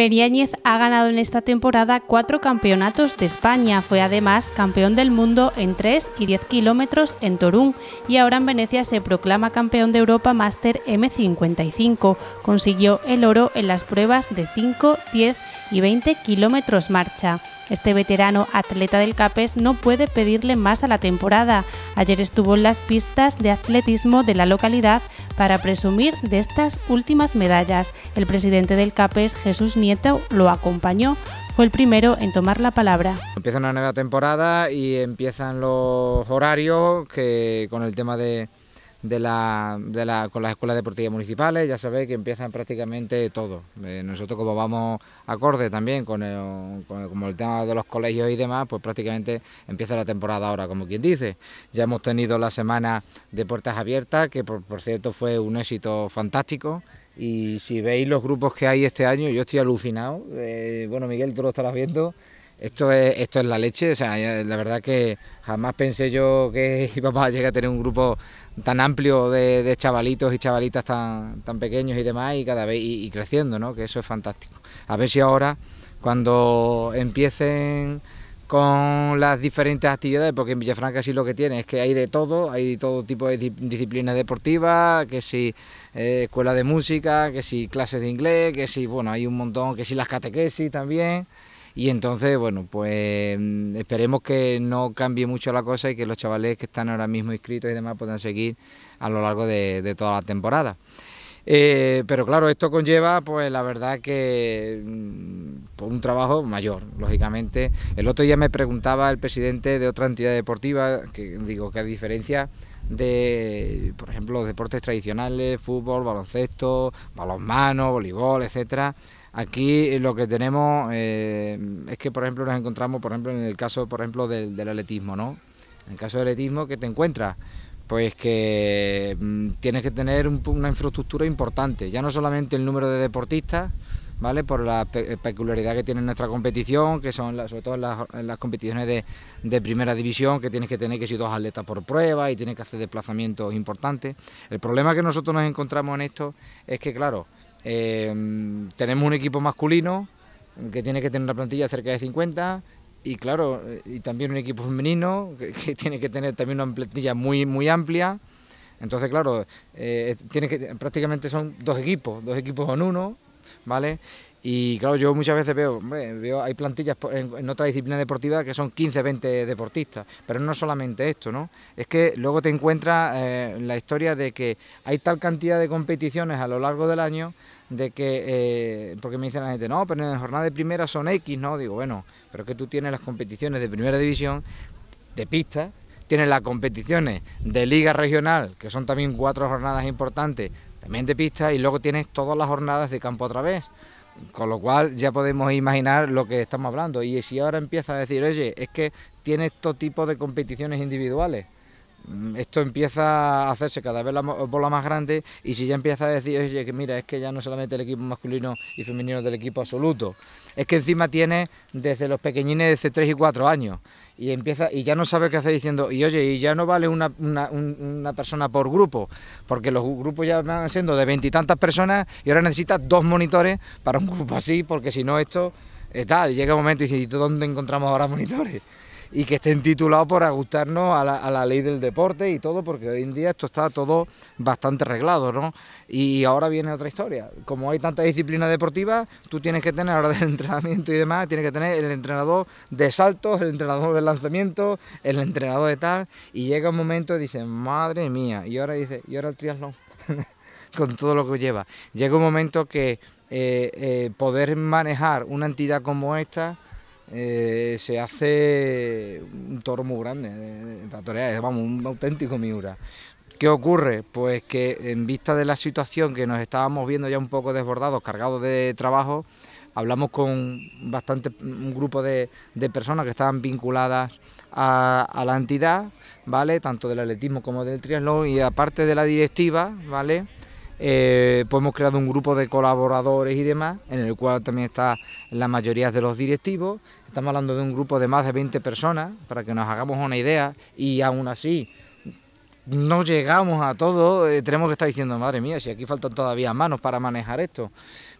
Periáñez ha ganado en esta temporada cuatro campeonatos de España. Fue además campeón del mundo en 3 y 10 kilómetros en Torún y ahora en Venecia se proclama campeón de Europa Master M55. Consiguió el oro en las pruebas de 5, 10 y 20 kilómetros marcha. Este veterano atleta del CAPES no puede pedirle más a la temporada. Ayer estuvo en las pistas de atletismo de la localidad para presumir de estas últimas medallas. El presidente del CAPES, Jesús Nieto, lo acompañó fue el primero en tomar la palabra. Empieza una nueva temporada y empiezan los horarios que con el tema de, de, la, de la, con las escuelas deportivas municipales, ya sabéis que empiezan prácticamente todo. Eh, nosotros como vamos acorde también con el, con el, tema de los colegios y demás, pues prácticamente empieza la temporada ahora, como quien dice. Ya hemos tenido la semana de puertas abiertas, que por, cierto fue un éxito fantástico. Y si veis los grupos que hay este año, yo estoy alucinado. Eh, bueno, Miguel, tú lo estarás viendo esto es, esto es la leche, o sea, la verdad que jamás pensé yo que íbamos a llegar a tener un grupo tan amplio de, chavalitos y chavalitas tan, pequeños y demás y cada vez y, creciendo, ¿no? Que eso es fantástico. A ver si ahora cuando empiecen con las diferentes actividades, porque en Villafranca sí lo que tiene es que hay de todo, hay todo tipo de disciplinas deportivas, que si eh, escuela de música, que si clases de inglés, que si, bueno, hay un montón, que si las catequesis también. Y entonces, bueno, pues mm, esperemos que no cambie mucho la cosa y que los chavales que están ahora mismo inscritos y demás puedan seguir a lo largo de, toda la temporada. Eh, pero claro, esto conlleva, pues la verdad que mm, un trabajo mayor, lógicamente. El otro día me preguntaba el presidente de otra entidad deportiva, que digo que a diferencia de, por ejemplo, deportes tradicionales, fútbol, baloncesto, balonmano, voleibol, etcétera, Aquí eh, lo que tenemos eh, es que, por ejemplo, nos encontramos, por ejemplo, en el caso, por ejemplo, del, atletismo, ¿no? En el caso del atletismo, que te encuentras? Pues que mm, tienes que tener una infraestructura importante, ya no solamente el número de deportistas, ¿vale? Por la eh, peculiaridad que tiene nuestra competición, que son sobre todo las, las competiciones de, de, primera división, que tienes que tener que ser dos atletas por prueba y tienes que hacer desplazamientos importantes. El problema que nosotros nos encontramos en esto es que, claro, Em, tenemos un equipo masculino que tiene que tener una plantilla cerca de 50 y claro, y también un equipo femenino que, tiene que tener también una plantilla muy, muy amplia. Entonces, claro, eh, tiene que, prácticamente son dos equipos, dos equipos en uno ¿vale? Y claro, yo muchas veces veo, veo, hay plantillas en, otra disciplina deportiva que son 15, 20 deportistas, pero no solamente esto, ¿no? Es que luego te encuentras eh, la historia de que hay tal cantidad de competiciones a lo largo del año de que, eh, porque me dicen la gente, no, pero en jornadas jornada de primera son X, ¿no? Digo, bueno, pero es que tú tienes las competiciones de primera división, de pista, tienes las competiciones de liga regional, que son también cuatro jornadas importantes, también de pista y luego tienes todas las jornadas de campo otra vez. Con lo cual ya podemos imaginar lo que estamos hablando. Y si ahora empiezas a decir, oye, es que tiene todo tipo de competiciones individuales, Mm, esto empieza a hacerse cada vez la bola más grande y si ya empieza a decir, oye, que mira, es que ya no solamente el equipo masculino y femenino del equipo absoluto, es que encima tiene desde los pequeñines desde 3 y 4 años y empieza y ya no sabe qué hacer diciendo, y oye, y ya no vale una, persona por grupo, porque los grupos ya van siendo de veintitantas personas y ahora necesitas dos monitores para un grupo así, porque si no esto, es tal, llega un momento y dices, ¿dónde encontramos ahora monitores? y que estén titulados por ajustarnos a la, ley del deporte y todo, porque hoy en día esto está todo bastante arreglado, ¿no? Y ahora viene otra historia. Como hay tanta disciplina deportiva, tú tienes que tener ahora del entrenamiento y demás, tienes que tener el entrenador de saltos, el entrenador de lanzamiento, el entrenador de tal, y llega un momento y dices, madre mía, y ahora dice, y ahora el triatlón, con todo lo que lleva. Llega un momento que eh, eh, poder manejar una entidad como esta, eh, se hace un toro muy grande de, vamos, un auténtico Miura. ¿Qué ocurre? Pues que en vista de la situación que nos estábamos viendo ya un poco desbordados, cargados de trabajo, hablamos con bastante un grupo de, personas que estaban vinculadas a, la entidad, ¿vale? Tanto del atletismo como del triatlón y aparte de la directiva, ¿vale? Eh, pues hemos creado un grupo de colaboradores y demás, en el cual también está la mayoría de los directivos Estamos hablando de un grupo de más de 20 personas, para que nos hagamos una idea, y aún así no llegamos a todo, eh, tenemos que estar diciendo, madre mía, si aquí faltan todavía manos para manejar esto.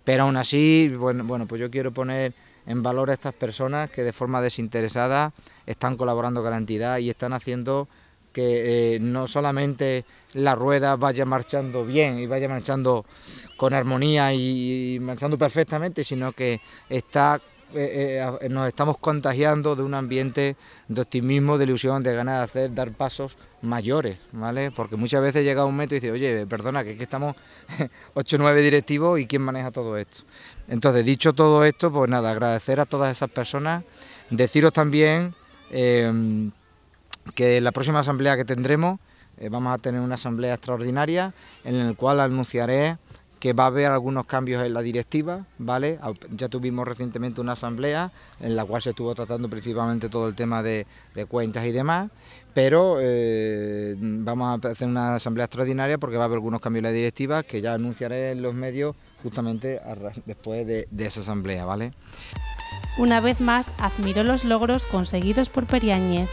Pero aún así, bueno, bueno pues yo quiero poner en valor a estas personas que de forma desinteresada están colaborando con la entidad y están haciendo que eh, no solamente la rueda vaya marchando bien y vaya marchando con armonía y marchando perfectamente, sino que está eh, eh, nos estamos contagiando de un ambiente de optimismo, de ilusión, de ganas de hacer, dar pasos mayores, ¿vale? Porque muchas veces llega un momento y dice, oye, perdona, que, estamos 8 o 9 directivos y quién maneja todo esto. Entonces, dicho todo esto, pues nada, agradecer a todas esas personas, deciros también em, que la próxima asamblea que tendremos, eh, vamos a tener una asamblea extraordinaria en la cual anunciaré que va a haber algunos cambios en la directiva, ¿vale? Ya tuvimos recientemente una asamblea en la cual se estuvo tratando principalmente todo el tema de, cuentas y demás, pero eh, vamos a hacer una asamblea extraordinaria porque va a haber algunos cambios en la directiva que ya anunciaré en los medios justamente después de, esa asamblea, ¿vale? Una vez más, admiró los logros conseguidos por Periáñez.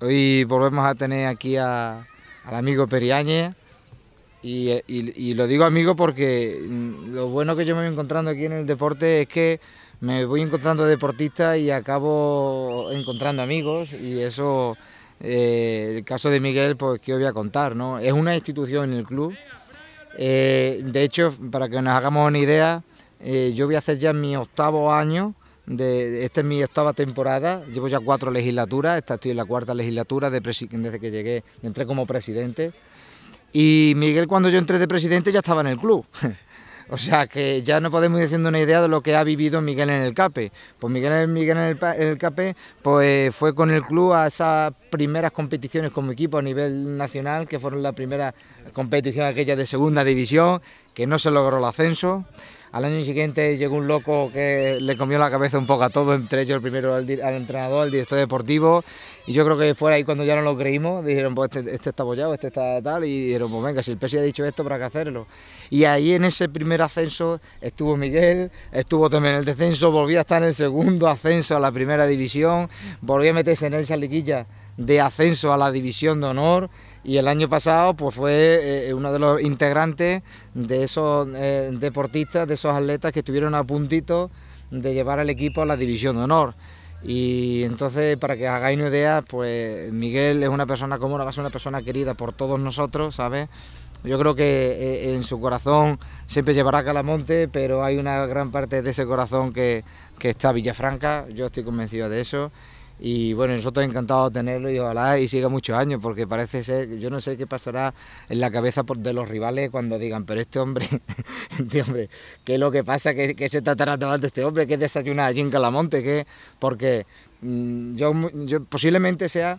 Hoy volvemos a tener aquí al amigo Periáñez, y, lo digo amigo porque lo bueno que yo me voy encontrando aquí en el deporte es que me voy encontrando deportistas y acabo encontrando amigos y eso, eh, el caso de Miguel, pues que os voy a contar, ¿no? Es una institución en el club. Eh, de hecho, para que nos hagamos una idea, eh, yo voy a hacer ya mi octavo año, de, esta es mi octava temporada, llevo ya cuatro legislaturas, esta estoy en la cuarta legislatura desde que llegué, entré como presidente. Y Miguel cuando yo entré de presidente ya estaba en el club. O sea que ya no podemos ir haciendo una idea de lo que ha vivido Miguel en el CAPE. Pues Miguel, en, el, CAPE pues fue con el club a esas primeras competiciones como equipo a nivel nacional, que fueron la primera competición aquella de segunda división, que no se logró el ascenso. Al año siguiente llegó un loco que le comió la cabeza un poco a todo, entre ellos el primero al entrenador, al director deportivo, y yo creo que fue ahí cuando ya no lo creímos, dijeron, pues este, este está bollado, este está tal, y dijeron, pues venga, si el PSI ha dicho esto, para qué hacerlo. Y ahí en ese primer ascenso estuvo Miguel, estuvo también en el descenso, volvió a estar en el segundo ascenso a la primera división, volvió a meterse en esa liquilla de ascenso a la división de honor y el año pasado pues fue eh, uno de los integrantes de esos eh, deportistas, de esos atletas que estuvieron a puntito de llevar al equipo a la división de honor. Y entonces, para que hagáis una idea, pues Miguel es una persona cómoda, va a ser una persona querida por todos nosotros, ¿sabes? Yo creo que eh, en su corazón siempre llevará Calamonte, pero hay una gran parte de ese corazón que, que está Villafranca, yo estoy convencido de eso y bueno, nosotros encantados de tenerlo y ojalá y siga muchos años, porque parece ser, yo no sé qué pasará en la cabeza de los rivales cuando digan, pero este hombre, este hombre, ¿qué es lo que pasa? ¿Qué, se tratará de este hombre? ¿Qué desayunar allí en Calamonte? ¿Qué? Porque mm, yo, posiblemente sea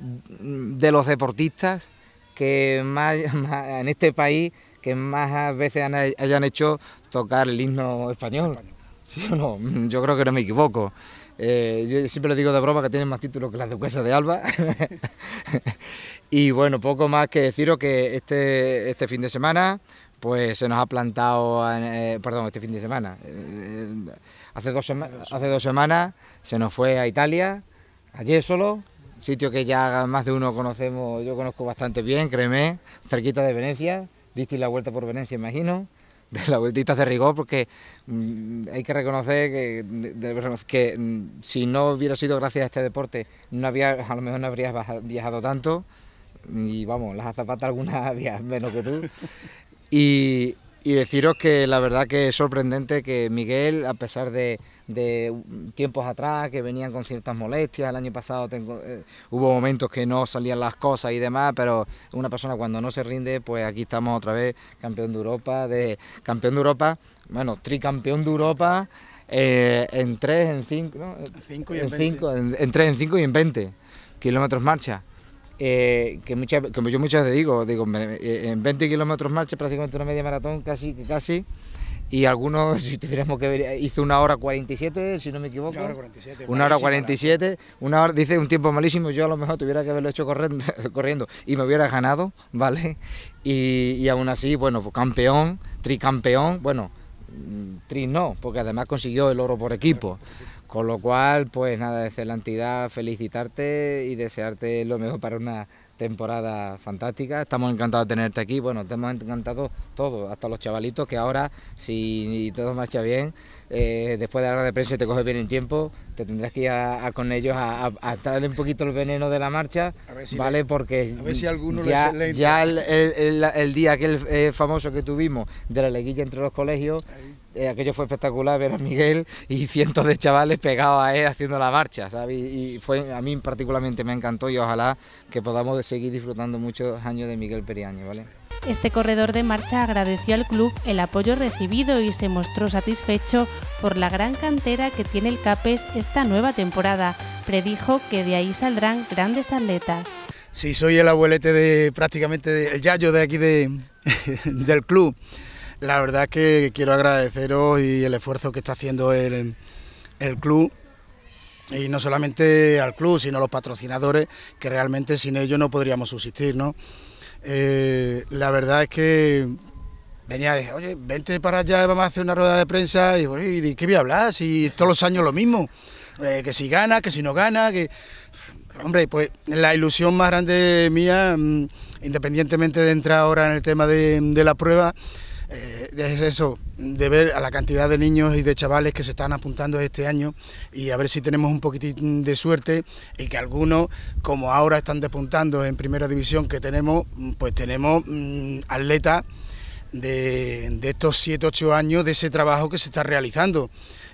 de los deportistas que más, en este país que más veces hayan hecho tocar el himno español. ¿Sí o no? Yo creo que no me equivoco. Eh, yo siempre lo digo de broma que tienen más títulos que las duquesas de Alba. y bueno, poco más que deciros que este, este, fin de semana pues se nos ha plantado, eh, perdón, este fin de semana, eh, hace, dos hace dos semanas se nos fue a Italia, ayer solo, sitio que ya más de uno conocemos, yo conozco bastante bien, créeme, cerquita de Venecia, diste la vuelta por Venecia, imagino de la vueltita de rigor, porque mm, hay que reconocer que, que mm, si no hubiera sido gracias a este deporte, no había, a lo mejor no habrías viajado tanto. Y vamos, las zapatas algunas habías menos que tú. Y, y deciros que la verdad que es sorprendente que Miguel, a pesar de, tiempos atrás que venían con ciertas molestias, el año pasado tengo, eh, hubo momentos que no salían las cosas y demás, pero una persona cuando no se rinde, pues aquí estamos otra vez campeón de Europa, de campeón de Europa, bueno, tricampeón de Europa. Eh, en 3, en 5, en, en, en 3, en 5 y en 20 kilómetros marcha eh, que, muchas, que yo muchas veces digo, digo eh, en 20 kilómetros marcha prácticamente una media maratón, casi, casi. Y algunos, si tuviéramos que ver, hizo una hora 47, si no me equivoco. Una hora 47. Una hora dice un tiempo malísimo, yo a lo mejor tuviera que haberlo hecho corriendo, y me hubiera ganado, ¿vale? Y, y aún así, bueno, pues campeón, tricampeón, bueno, mm, tri no, porque además consiguió el oro Por equipo. ...por lo cual, pues nada, desde la entidad felicitarte y desearte lo mejor para una temporada fantástica. Estamos encantados de tenerte aquí. Bueno, te hemos encantado todo, hasta los chavalitos que ahora, si todo marcha bien, eh, después de la hora de prensa te coges bien el tiempo, te tendrás que ir con ellos a, a, un poquito el veneno de la marcha, ¿vale? Porque si ya, el, el, el, día aquel eh, famoso que tuvimos de la leguilla entre los colegios, eh, aquello fue espectacular ver a Miguel y cientos de chavales pegados a él haciendo la marcha, Y, fue, a mí particularmente me encantó y ojalá que podamos seguir disfrutando muchos años de Miguel Periaño, ¿vale? Este corredor de marcha agradeció al club el apoyo recibido y se mostró satisfecho por la gran cantera que tiene el CAPES esta nueva temporada. Predijo que de ahí saldrán grandes atletas. Sí, soy el abuelete de prácticamente el yayo de aquí de, del club. La verdad es que quiero agradeceros y el esfuerzo que está haciendo el, club y no solamente al club, sino a los patrocinadores, que realmente sin ellos no podríamos subsistir, ¿no? Eh, la verdad es que venía, de, oye, vente para allá, vamos a hacer una rueda de prensa, y, bueno, ¿y qué voy a hablar? Si todos los años lo mismo, eh, que si gana, que si no gana, que... Hombre, pues la ilusión más grande mía, mm, independientemente de entrar ahora en el tema de, de la prueba, eh, es eso, de ver a la cantidad de niños y de chavales que se están apuntando este año y a ver si tenemos un poquitín de suerte y que algunos, como ahora están despuntando en primera división que tenemos, pues tenemos mm, atletas de, de, estos 7, 8 años de ese trabajo que se está realizando.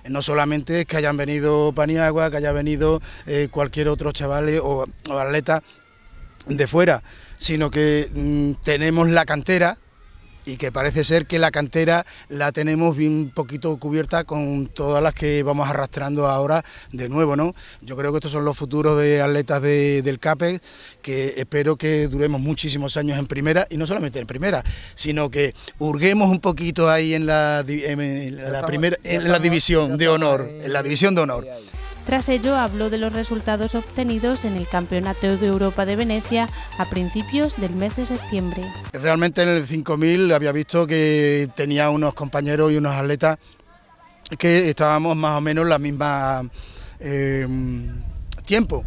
No solamente es que hayan venido Paniagua, que haya venido eh, cualquier otro chaval o, atleta de fuera, sino que mm, tenemos la cantera y que parece ser que la cantera la tenemos bien un poquito cubierta con todas las que vamos arrastrando ahora de nuevo, ¿no? Yo creo que estos son los futuros de atletas del CAPE, que espero que duremos muchísimos años en primera, y no solamente en primera, sino que hurguemos un poquito ahí en la, primera, en la división de honor, en la división de honor. Tras ello habló de los resultados obtenidos en el Campeonato de Europa de Venecia a principios del mes de septiembre. Realmente en el 5000 había visto que tenía unos compañeros y unos atletas que estábamos más o menos la misma eh, tiempo.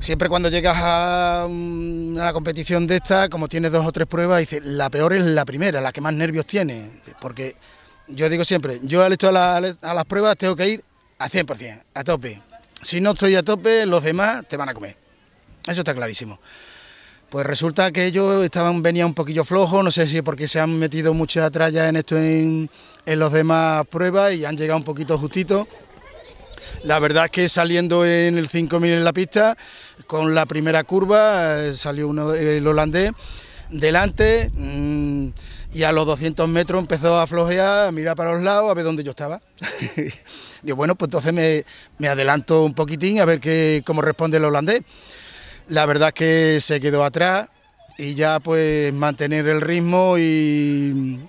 Siempre cuando llegas a una competición de esta, como tienes dos o tres pruebas, dices, la peor es la primera, la que más nervios tiene. Porque yo digo siempre, yo al a, a las pruebas tengo que ir a 100%, a tope. Si no estoy a tope, los demás te van a comer. Eso está clarísimo. Pues resulta que ellos estaban, venían un poquillo flojos, no sé si porque se han metido muchas ya en esto en, en los demás pruebas y han llegado un poquito justito La verdad es que saliendo en el 5000 en la pista, con la primera curva, eh, salió uno, el holandés, delante, mm, y a los 200 metros empezó a flojear, a mirar para los lados, a ver dónde yo estaba. Digo, bueno, pues entonces me, me, adelanto un poquitín a ver cómo responde el holandés. La verdad es que se quedó atrás y ya pues mantener el ritmo y,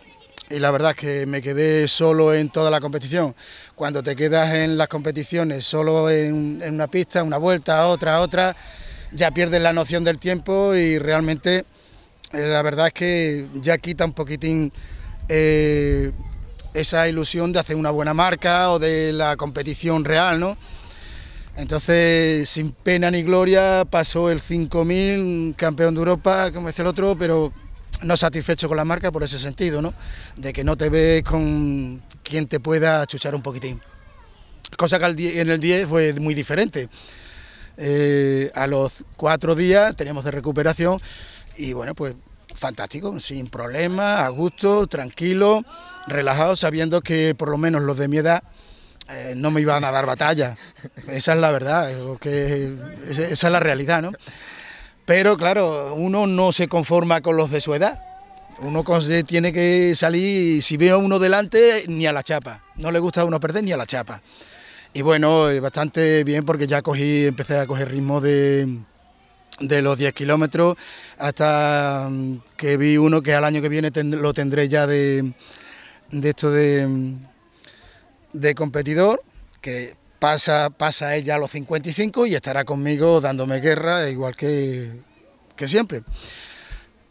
la verdad es que me quedé solo en toda la competición. Cuando te quedas en las competiciones solo en, en una pista, una vuelta, otra, otra, ya pierdes la noción del tiempo y realmente eh, la verdad es que ya quita un poquitín eh, esa ilusión de hacer una buena marca o de la competición real, ¿no? Entonces, sin pena ni gloria, pasó el 5000, campeón de Europa, como dice el otro, pero no satisfecho con la marca por ese sentido, ¿no? De que no te ves con quien te pueda chuchar un poquitín. Cosa que en el 10 fue muy diferente. Eh, a los cuatro días teníamos de recuperación y bueno, pues fantástico, sin problemas, a gusto, tranquilo, relajado, sabiendo que por lo menos los de mi edad eh, no me iban a dar batalla. Esa es la verdad, esa es la realidad, ¿no? Pero claro, uno no se conforma con los de su edad. Uno tiene que salir, si veo a uno delante, ni a la chapa. No le gusta a uno perder ni a la chapa. Y bueno, eh, bastante bien porque ya cogí, empecé a coger ritmo de, de los 10 kilómetros hasta mm, que vi uno que al año que viene lo tendré ya de, de esto de, mm, competidor, que pasa, pasa ya a los 55 y estará conmigo dándome guerra, igual que, que siempre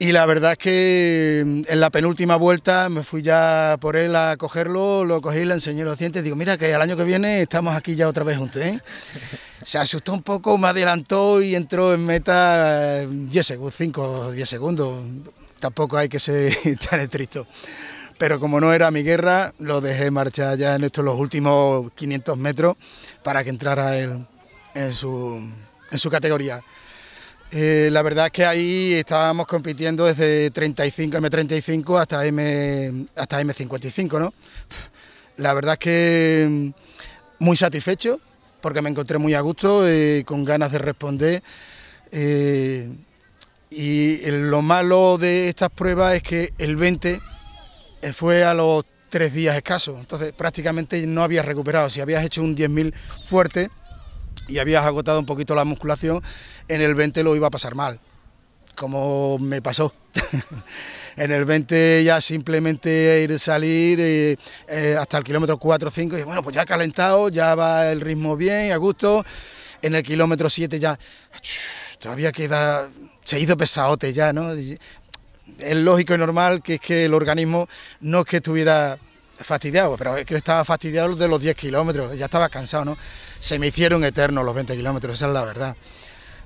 y la verdad es que mm, en la penúltima vuelta me fui ya por él a cogerlo, lo cogí, le enseñé los dientes, digo, mira que el año que viene estamos aquí ya otra vez juntos. ¿eh? Se asustó un poco, me adelantó y entró en meta 10 segundos, 5 o 10 segundos, tampoco hay que ser tan estricto. Pero como no era mi guerra, lo dejé marchar ya en estos los últimos 500 metros para que entrara él en su, en su categoría. Eh, la verdad es que ahí estábamos compitiendo desde 35 M35 hasta M hasta M55, ¿no? La verdad es que mm, muy satisfecho porque me encontré muy a gusto, eh, con ganas de responder. Eh, y lo malo de estas pruebas es que el 20 fue a los tres días escasos, entonces prácticamente no habías recuperado. Si habías hecho un 10.000 fuerte, y habías agotado un poquito la musculación, en el 20 lo iba a pasar mal, como me pasó. en el 20 ya simplemente ir salir eh, eh, hasta el kilómetro 4 o 5 y bueno, pues ya calentado, ya va el ritmo bien, a gusto. En el kilómetro 7 ya todavía queda, se ido pesadote ya, ¿no? Es lógico y normal que es que el organismo no es que estuviera fastidiado, pero es que estaba fastidiado de los 10 kilómetros, ya estaba cansado, ¿no? Se me hicieron eternos los 20 kilómetros, esa es la verdad.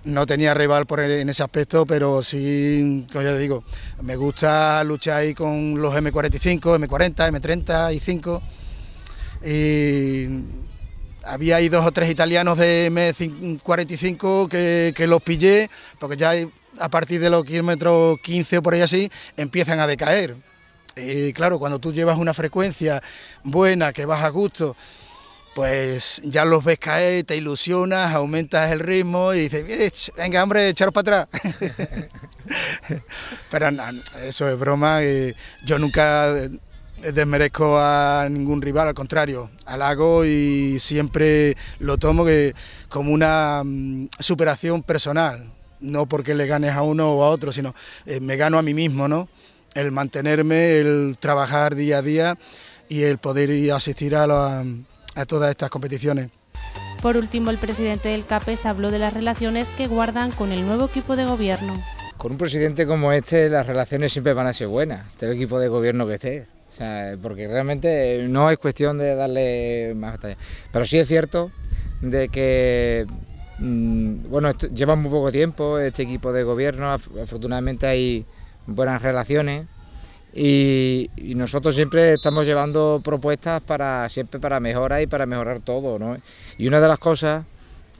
No tenía rival en ese aspecto, pero sí, como ya digo, me gusta luchar ahí con los M45, M40, M30 y 5. Y había ahí dos o tres italianos de M45 que, que los pillé, porque ya a partir de los kilómetros 15 o por ahí así empiezan a decaer claro, cuando tú llevas una frecuencia buena, que vas a gusto, pues ya los ves caer, te ilusionas, aumentas el ritmo y dices, venga, hombre, echaros para atrás. Pero eso es broma. yo nunca desmerezco a ningún rival, al contrario, halago y siempre lo tomo como una mm, superación personal, no porque le ganes a uno o a otro, sino eh, me gano a mí mismo, ¿no? el mantenerme, el trabajar día a día y el poder ir asistir a, todas estas competiciones. Por último, el presidente del CAPES habló de las relaciones que guardan con el nuevo equipo de gobierno. Con un presidente como este las relaciones siempre van a ser buenas, del equipo de gobierno que esté. porque realmente no es cuestión de darle más Pero sí es cierto de que mm, bueno, lleva muy poco tiempo este equipo de gobierno, afortunadamente hay buenas relaciones y, nosotros siempre estamos llevando propuestas para siempre para mejorar y para mejorar todo, Y una de las cosas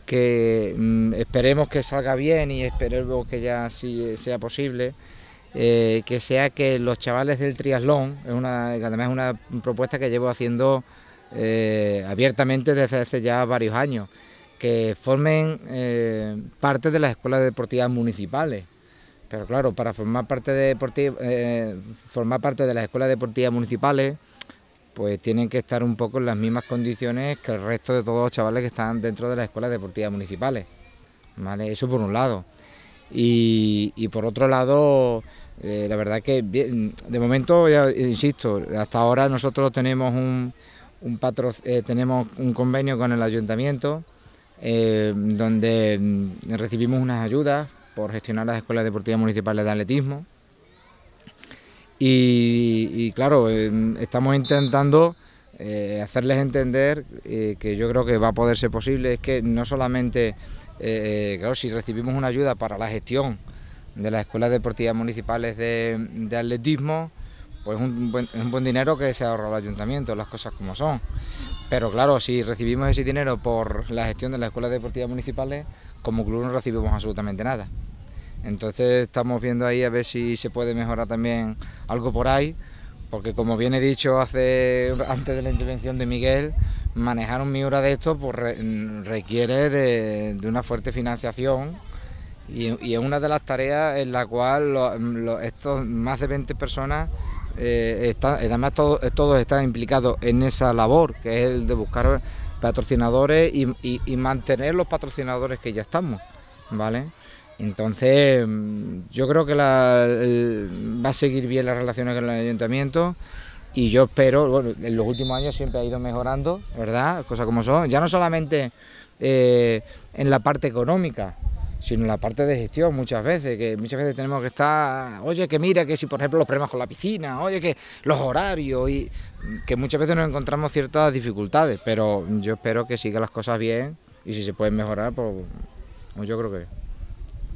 que mm, esperemos que salga bien y esperemos que ya sí sea posible, eh, que sea que los chavales del triatlón, es además es una propuesta que llevo haciendo eh, abiertamente desde hace ya varios años, que formen eh, parte de las escuelas deportivas municipales pero claro, para formar parte de, eh, formar parte de las escuelas deportivas municipales, pues tienen que estar un poco en las mismas condiciones que el resto de todos los chavales que están dentro de las escuelas deportivas municipales. ¿Vale? Eso por un lado. Y, por otro lado, eh, la verdad que de momento, ya insisto, hasta ahora nosotros tenemos un, eh, tenemos un convenio con el ayuntamiento donde mm, recibimos unas ayudas por gestionar las escuelas deportivas municipales de atletismo. Y, claro, em, estamos intentando eh, hacerles entender eh, que yo creo que va a poder ser posible, es que no solamente, eh, claro, si recibimos una ayuda para la gestión de las escuelas deportivas municipales de, atletismo, pues un, buen, un buen dinero que se ahorra el ayuntamiento, las cosas como son. Pero claro, si recibimos ese dinero por la gestión de las escuelas deportivas municipales, como club no recibimos absolutamente nada. Entonces estamos viendo ahí a ver si se puede mejorar también algo por ahí, porque como bien he dicho hace, antes de la intervención de Miguel, manejar un Miura de esto pues, requiere de, una fuerte financiación y, es una de las tareas en la cual estos más de 20 personas, eh, están, además todos, están implicados en esa labor, que es el de buscar patrocinadores y, y mantener los patrocinadores que ya estamos, ¿vale? Entonces, yo creo que va a seguir bien las relaciones con el ayuntamiento y yo espero, bueno, en los últimos años siempre ha ido mejorando, ¿verdad? Cosas como son, ya no solamente eh, en la parte económica, sino en la parte de gestión muchas veces, que muchas veces tenemos que estar, oye, que mira, que si por ejemplo los problemas con la piscina, oye, que los horarios, y que muchas veces nos encontramos ciertas dificultades, pero yo espero que sigan las cosas bien y si se pueden mejorar, pues, pues yo creo que...